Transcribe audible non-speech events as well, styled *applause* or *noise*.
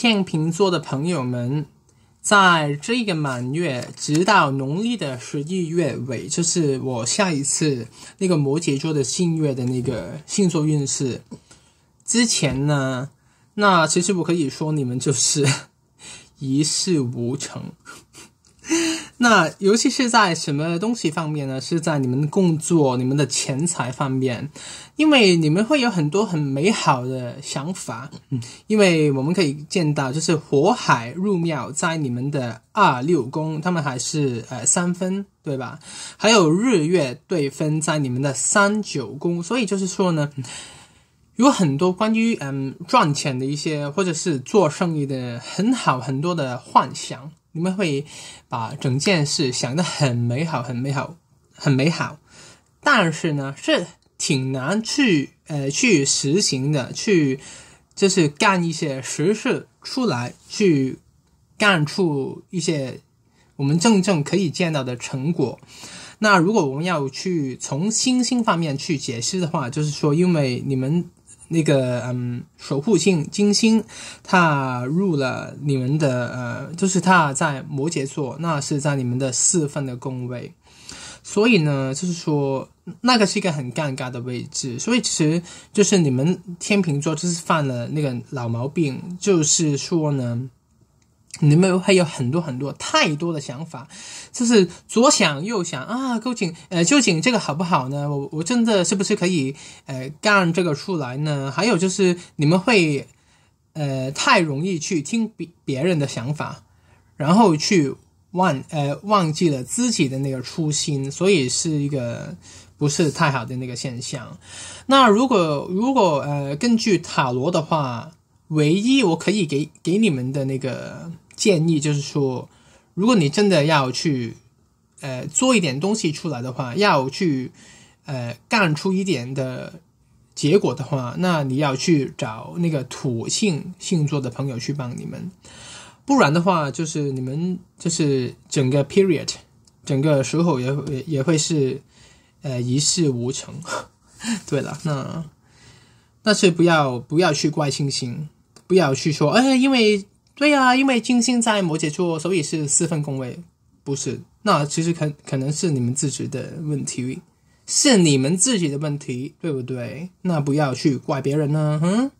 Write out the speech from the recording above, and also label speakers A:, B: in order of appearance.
A: 天秤座的朋友们，在这个满月，直到农历的十一月尾，就是我下一次那个摩羯座的新月的那个星座运势之前呢，那其实我可以说，你们就是 *laughs* 一事无成。那尤其是在什么东西方面呢？是在你们工作、你们的钱财方面，因为你们会有很多很美好的想法。嗯，因为我们可以见到，就是火海入庙在你们的二六宫，他们还是呃三分，对吧？还有日月对分在你们的三九宫，所以就是说呢，有很多关于嗯赚钱的一些，或者是做生意的很好很多的幻想。你们会把整件事想得很美好，很美好，很美好，但是呢，是挺难去呃去实行的，去就是干一些实事出来，去干出一些我们真正可以见到的成果。那如果我们要去从星星方面去解释的话，就是说，因为你们。那个，嗯，守护星金星踏入了你们的，呃，就是他在摩羯座，那是在你们的四分的宫位，所以呢，就是说那个是一个很尴尬的位置，所以其实就是你们天秤座就是犯了那个老毛病，就是说呢，你们会有很多很多太多的想法。就是左想右想啊，究竟呃究竟这个好不好呢？我我真的是不是可以呃干这个出来呢？还有就是你们会呃太容易去听别别人的想法，然后去忘呃忘记了自己的那个初心，所以是一个不是太好的那个现象。那如果如果呃根据塔罗的话，唯一我可以给给你们的那个建议就是说。如果你真的要去，呃，做一点东西出来的话，要去，呃，干出一点的，结果的话，那你要去找那个土性星座的朋友去帮你们，不然的话，就是你们就是整个 period，整个时候也也会是，呃，一事无成。*laughs* 对了，那，但是不要不要去怪星星，不要去说，哎，因为。对呀，因为金星在摩羯座，所以是四分宫位，不是？那其实可可能是你们自己的问题，是你们自己的问题，对不对？那不要去怪别人呢，哼。